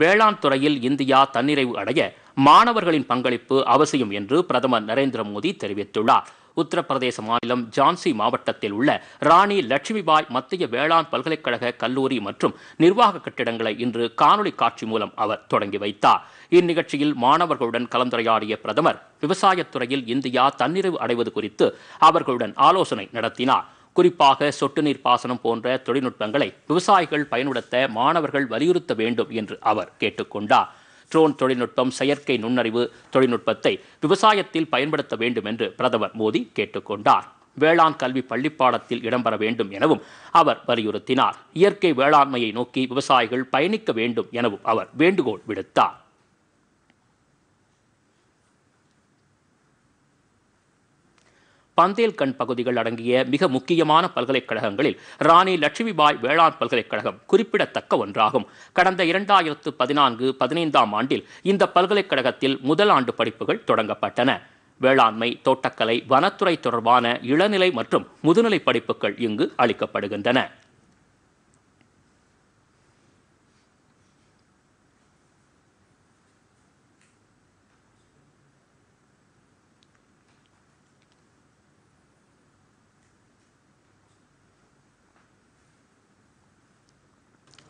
வேளாண் துறையில் இந்தியா தன்னிறைவு அடைய மாணவர்களின் பங்களிப்பு அவசியம் என்று பிரதமர் நரேந்திர மோடி தெரிவித்துள்ளார் உத்தரப்பிரதேச மாநிலம் ஜான்சி மாவட்டத்தில் உள்ள ராணி லட்சுமிபாய் மத்திய வேளாண் பல்கலைக்கழக கல்லூரி மற்றும் நிர்வாக கட்டிடங்களை இன்று காணொலி காட்சி மூலம் அவர் தொடங்கி வைத்தார் இந்நிகழ்ச்சியில் மாணவர்களுடன் கலந்துரையாடிய பிரதமர் விவசாயத் துறையில் இந்தியா தன்னிறைவு அடைவது குறித்து அவர்களுடன் ஆலோசனை நடத்தினார் குறிப்பாக சொட்டு நீர் பாசனம் போன்ற தொழில்நுட்பங்களை விவசாயிகள் பயன்படுத்த மாணவர்கள் வலியுறுத்த வேண்டும் என்று அவர் கேட்டுக்கொண்டார் ட்ரோன் தொழில்நுட்பம் செயற்கை நுண்ணறிவு தொழில்நுட்பத்தை விவசாயத்தில் பயன்படுத்த வேண்டும் என்று பிரதமர் மோடி கேட்டுக்கொண்டார் வேளாண் கல்வி பள்ளிப்பாடத்தில் இடம்பெற வேண்டும் எனவும் அவர் வலியுறுத்தினார் இயற்கை வேளாண்மையை நோக்கி விவசாயிகள் பயணிக்க வேண்டும் எனவும் அவர் வேண்டுகோள் விடுத்தார் பந்தேல்கண்ட் பகுதிகள் அடங்கிய மிக முக்கியமான பல்கலைக்கழகங்களில் ராணி லட்சுமிபாய் வேளாண் பல்கலைக்கழகம் குறிப்பிடத்தக்க ஒன்றாகும் கடந்த இரண்டாயிரத்து பதினான்கு பதினைந்தாம் ஆண்டில் இந்த பல்கலைக்கழகத்தில் முதல் ஆண்டு படிப்புகள் தொடங்கப்பட்டன வேளாண்மை தோட்டக்கலை வனத்துறை தொடர்பான இளநிலை மற்றும் முதுநிலை படிப்புகள் இங்கு அளிக்கப்படுகின்றன